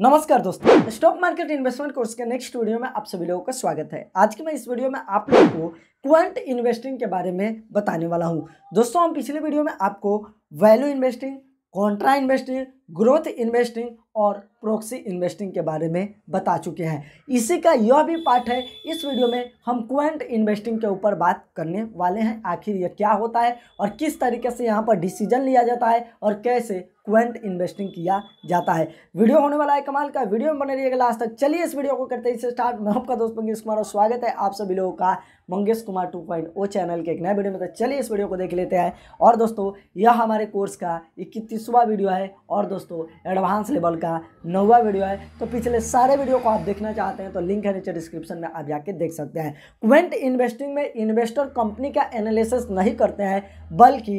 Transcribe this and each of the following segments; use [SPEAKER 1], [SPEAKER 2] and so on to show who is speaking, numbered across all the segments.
[SPEAKER 1] नमस्कार दोस्तों stock market investment course के नेक्स्ट वीडियो में आप सभी लोगों का स्वागत है आज के मैं इस वीडियो में आप लोगों को क्वांट इन्वेस्टिंग के बारे में बताने वाला हूं दोस्तों हम पिछले वीडियो में आपको value investing contra investing growth investing और प्रोक्सी इन्वेस्टिंग के बारे में बता चुके हैं इसी का यह भी पार्ट है इस वीडियो में हम क्वेंट इन्वेस्टिंग के ऊपर बात करने वाले हैं आखिर यह क्या होता है और किस तरीके से यहाँ पर डिसीजन लिया जाता है और कैसे क्वेंट इन्वेस्टिंग किया जाता है वीडियो होने वाला है कमाल का वीडियो में बने है लास्ट तक चलिए इस वीडियो को करते हैं स्टार्ट मैं आपका दोस्त मंगेश कुमार और स्वागत है आप सभी लोगों का Mangesh Kumar two point channel के एक नए वीडियो में तो चलिए इस वीडियो को देख लेते हैं और दोस्तों यह हमारे कोर्स का इकतीसवां वीडियो है और दोस्तों एडवांस लेवल का नौवा वीडियो है तो पिछले सारे वीडियो को आप देखना चाहते हैं तो लिंक है नीचे डिस्क्रिप्शन में आप जाके देख सकते हैं क्वेंट इन्वेस्टिंग में इन्वेस्टर कंपनी का एनालिसिस नहीं करते हैं बल्कि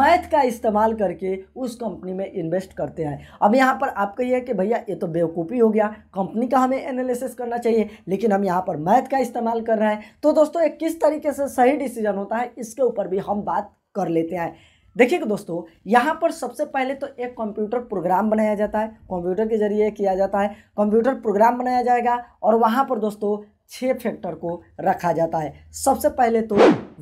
[SPEAKER 1] मैथ का इस्तेमाल करके उस कंपनी में इन्वेस्ट करते हैं अब यहाँ पर आप कहिए कि भैया ये तो बेवकूफ़ी हो गया कंपनी का हमें एनालिसिस करना चाहिए लेकिन हम यहाँ पर मैथ का इस्तेमाल कर रहे हैं तो दोस्तों ये किस तरीके से सही डिसीजन होता है इसके ऊपर भी हम बात कर लेते हैं देखिए दोस्तों यहाँ पर सबसे पहले तो एक कंप्यूटर प्रोग्राम बनाया जाता है कंप्यूटर के जरिए किया जाता है कंप्यूटर प्रोग्राम बनाया जाएगा और वहाँ पर दोस्तों छः फैक्टर को रखा जाता है सबसे पहले तो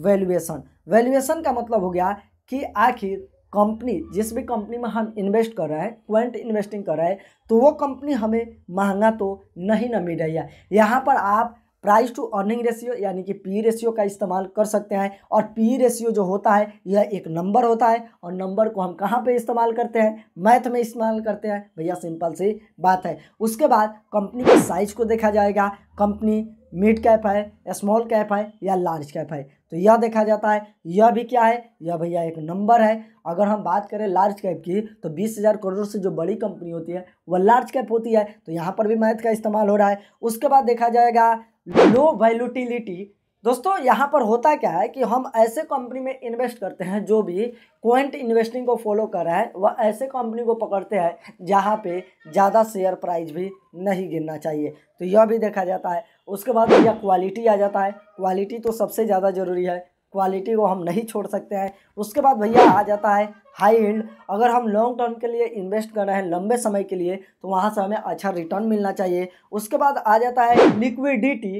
[SPEAKER 1] वैल्यूएशन वैल्यूएशन का मतलब हो गया कि आखिर कंपनी जिस भी कंपनी में हम इन्वेस्ट कर रहे हैं क्वेंट इन्वेस्टिंग कर रहे हैं तो वो कंपनी हमें महंगा तो नहीं ना मिल रही है यहाँ पर आप प्राइस टू अर्निंग रेशियो यानी कि पी रेशियो का इस्तेमाल कर सकते हैं और पी रेशियो जो होता है यह एक नंबर होता है और नंबर को हम कहाँ पे इस्तेमाल करते हैं मैथ में इस्तेमाल करते हैं भैया सिंपल सी बात है उसके बाद कंपनी के साइज को देखा जाएगा कंपनी मिड कैप है स्मॉल कैप है या लार्ज कैप है तो यह देखा जाता है यह भी क्या है यह भैया एक नंबर है अगर हम बात करें लार्ज कैप की तो बीस हज़ार करोड़ से जो बड़ी कंपनी होती है वह लार्ज कैप होती है तो यहाँ पर भी मैथ का इस्तेमाल हो रहा है उसके बाद देखा जाएगा लो वैल्यूटिलिटी दोस्तों यहाँ पर होता क्या है कि हम ऐसे कंपनी में इन्वेस्ट करते हैं जो भी क्वेंट इन्वेस्टिंग को फॉलो कर रहा है वह ऐसे कंपनी को पकड़ते हैं जहाँ पे ज़्यादा शेयर प्राइस भी नहीं गिरना चाहिए तो यह भी देखा जाता है उसके बाद भैया क्वालिटी आ जाता है क्वालिटी तो सबसे ज़्यादा ज़रूरी है क्वालिटी को हम नहीं छोड़ सकते हैं उसके बाद भैया आ जाता है हाई एंड अगर हम लॉन्ग टर्म के लिए इन्वेस्ट करना है लंबे समय के लिए तो वहाँ से हमें अच्छा रिटर्न मिलना चाहिए उसके बाद आ जाता है लिक्विडिटी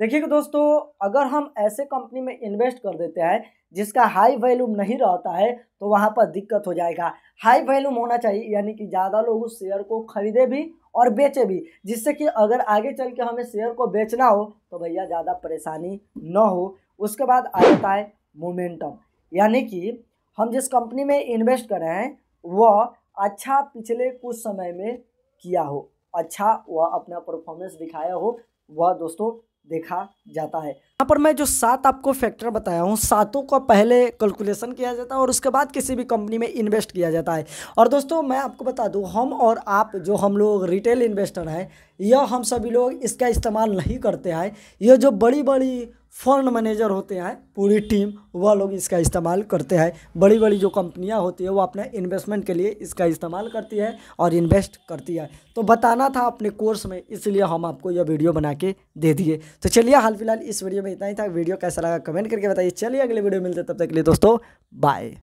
[SPEAKER 1] देखिए दोस्तों अगर हम ऐसे कंपनी में इन्वेस्ट कर देते हैं जिसका हाई वैल्यूम नहीं रहता है तो वहाँ पर दिक्कत हो जाएगा हाई वैल्यूम होना चाहिए यानी कि ज़्यादा लोग उस शेयर को खरीदे भी और बेचे भी जिससे कि अगर आगे चल के हमें शेयर को बेचना हो तो भैया ज़्यादा परेशानी न हो उसके बाद आ जाता है मोमेंटम यानी कि हम जिस कंपनी में इन्वेस्ट कर रहे हैं वह अच्छा पिछले कुछ समय में किया हो अच्छा वह अपना परफॉर्मेंस दिखाया हो वह दोस्तों देखा जाता है यहाँ पर मैं जो सात आपको फैक्टर बताया हूँ सातों का पहले कैलकुलेशन किया जाता है और उसके बाद किसी भी कंपनी में इन्वेस्ट किया जाता है और दोस्तों मैं आपको बता दूँ हम और आप जो हम लोग रिटेल इन्वेस्टर हैं यह हम सभी लोग इसका इस्तेमाल नहीं करते हैं यह जो बड़ी बड़ी फंड मैनेजर होते हैं पूरी टीम वह लोग इसका इस्तेमाल करते हैं बड़ी बड़ी जो कंपनियां होती है वो अपने इन्वेस्टमेंट के लिए इसका इस्तेमाल करती है और इन्वेस्ट करती है तो बताना था अपने कोर्स में इसलिए हम आपको यह वीडियो बना के दे दिए तो चलिए हाल फिलहाल इस वीडियो में इतना ही था वीडियो कैसा लगा कमेंट करके बताइए चलिए अगले वीडियो मिलते तब तक के लिए दोस्तों बाय